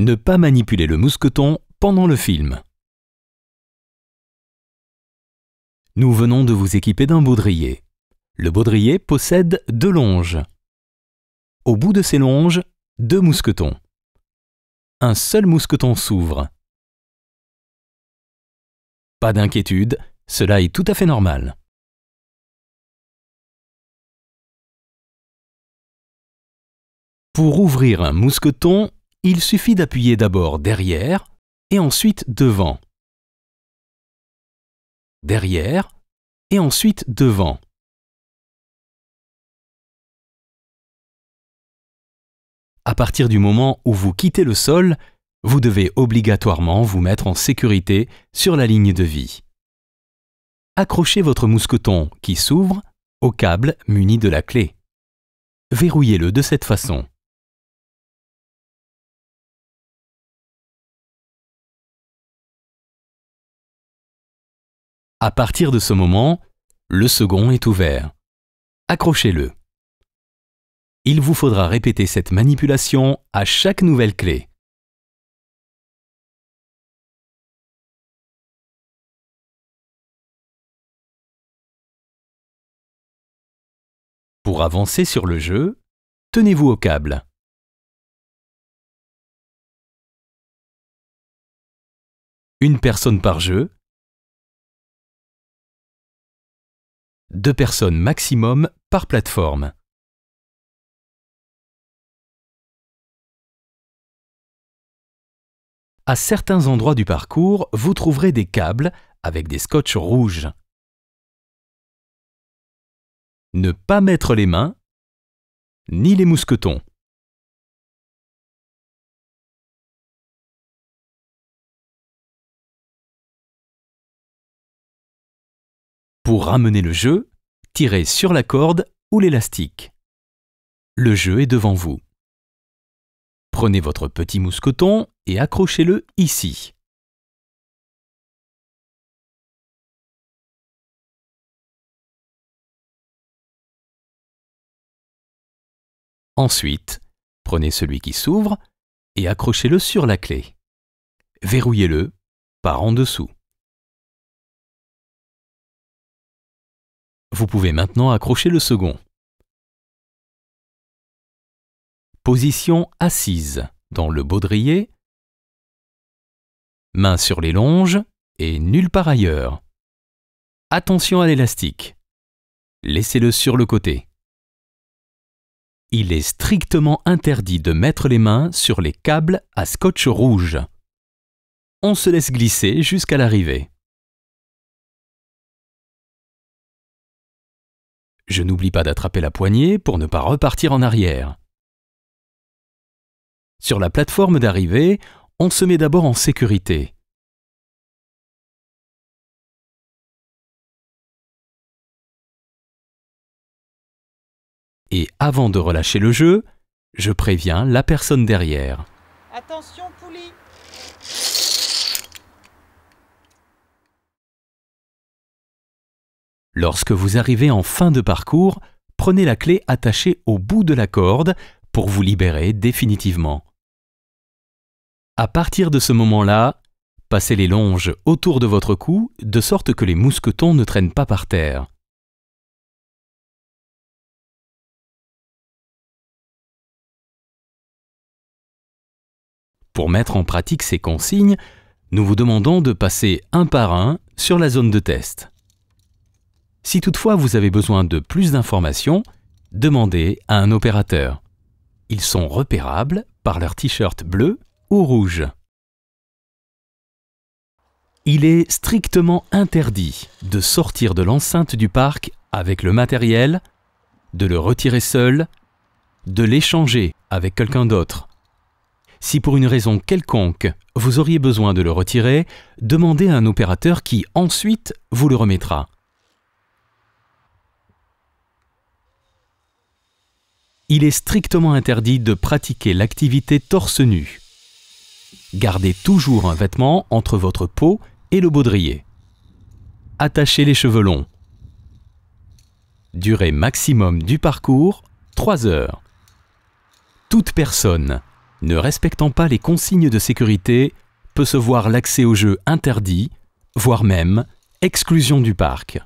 Ne pas manipuler le mousqueton pendant le film. Nous venons de vous équiper d'un baudrier. Le baudrier possède deux longes. Au bout de ces longes, deux mousquetons. Un seul mousqueton s'ouvre. Pas d'inquiétude, cela est tout à fait normal. Pour ouvrir un mousqueton, il suffit d'appuyer d'abord derrière et ensuite devant. Derrière et ensuite devant. À partir du moment où vous quittez le sol, vous devez obligatoirement vous mettre en sécurité sur la ligne de vie. Accrochez votre mousqueton qui s'ouvre au câble muni de la clé. Verrouillez-le de cette façon. À partir de ce moment, le second est ouvert. Accrochez-le. Il vous faudra répéter cette manipulation à chaque nouvelle clé. Pour avancer sur le jeu, tenez-vous au câble. Une personne par jeu deux personnes maximum par plateforme. À certains endroits du parcours, vous trouverez des câbles avec des scotchs rouges. Ne pas mettre les mains ni les mousquetons. Pour ramener le jeu, tirez sur la corde ou l'élastique. Le jeu est devant vous. Prenez votre petit mousqueton et accrochez-le ici. Ensuite, prenez celui qui s'ouvre et accrochez-le sur la clé. Verrouillez-le par en dessous. Vous pouvez maintenant accrocher le second. Position assise dans le baudrier, main sur les longes et nulle part ailleurs. Attention à l'élastique. Laissez-le sur le côté. Il est strictement interdit de mettre les mains sur les câbles à scotch rouge. On se laisse glisser jusqu'à l'arrivée. Je n'oublie pas d'attraper la poignée pour ne pas repartir en arrière. Sur la plateforme d'arrivée, on se met d'abord en sécurité. Et avant de relâcher le jeu, je préviens la personne derrière. Attention poulie Lorsque vous arrivez en fin de parcours, prenez la clé attachée au bout de la corde pour vous libérer définitivement. À partir de ce moment-là, passez les longes autour de votre cou de sorte que les mousquetons ne traînent pas par terre. Pour mettre en pratique ces consignes, nous vous demandons de passer un par un sur la zone de test. Si toutefois vous avez besoin de plus d'informations, demandez à un opérateur. Ils sont repérables par leur t-shirt bleu ou rouge. Il est strictement interdit de sortir de l'enceinte du parc avec le matériel, de le retirer seul, de l'échanger avec quelqu'un d'autre. Si pour une raison quelconque vous auriez besoin de le retirer, demandez à un opérateur qui ensuite vous le remettra. il est strictement interdit de pratiquer l'activité torse nu. Gardez toujours un vêtement entre votre peau et le baudrier. Attachez les cheveux longs. Durée maximum du parcours, 3 heures. Toute personne ne respectant pas les consignes de sécurité peut se voir l'accès au jeu interdit, voire même exclusion du parc.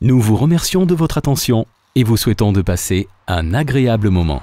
Nous vous remercions de votre attention et vous souhaitons de passer un agréable moment.